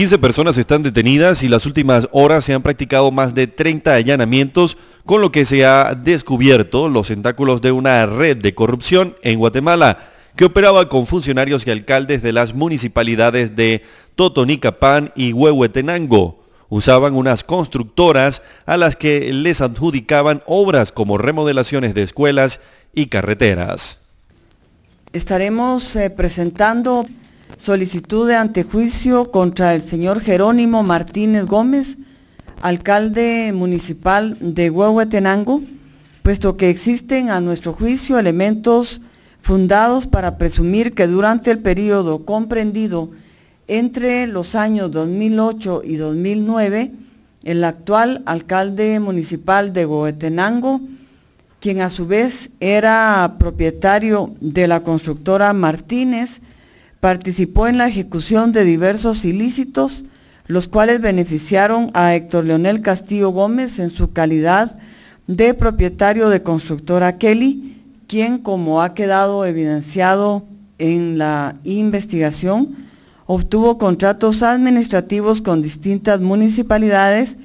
15 personas están detenidas y las últimas horas se han practicado más de 30 allanamientos, con lo que se ha descubierto los tentáculos de una red de corrupción en Guatemala que operaba con funcionarios y alcaldes de las municipalidades de Totonicapán y Huehuetenango. Usaban unas constructoras a las que les adjudicaban obras como remodelaciones de escuelas y carreteras. Estaremos eh, presentando solicitud de antejuicio contra el señor Jerónimo Martínez Gómez, alcalde municipal de Huehuetenango, puesto que existen a nuestro juicio elementos fundados para presumir que durante el periodo comprendido entre los años 2008 y 2009, el actual alcalde municipal de Huehuetenango, quien a su vez era propietario de la constructora Martínez, participó en la ejecución de diversos ilícitos, los cuales beneficiaron a Héctor Leonel Castillo Gómez en su calidad de propietario de constructora Kelly, quien, como ha quedado evidenciado en la investigación, obtuvo contratos administrativos con distintas municipalidades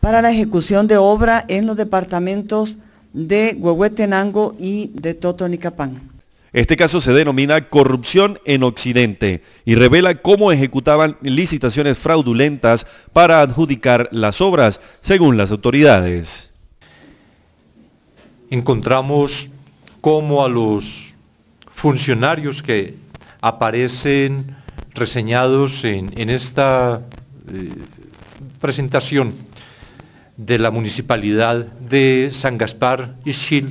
para la ejecución de obra en los departamentos de Huehuetenango y de Totonicapán. Este caso se denomina Corrupción en Occidente y revela cómo ejecutaban licitaciones fraudulentas para adjudicar las obras, según las autoridades. Encontramos cómo a los funcionarios que aparecen reseñados en, esta eh, presentación de la Municipalidad de San Gaspar y Chile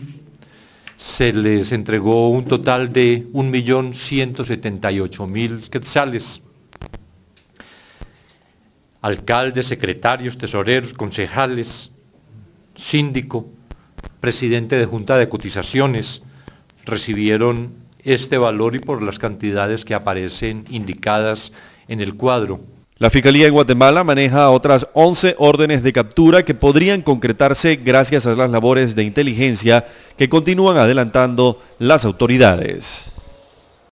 se les entregó un total de 1.178.000 quetzales. Alcaldes, secretarios, tesoreros, concejales, síndico, presidente de Junta de Cotizaciones, recibieron este valor y por las cantidades que aparecen indicadas en el cuadro. La Fiscalía de Guatemala maneja otras 11 órdenes de captura que podrían concretarse gracias a las labores de inteligencia que continúan adelantando las autoridades.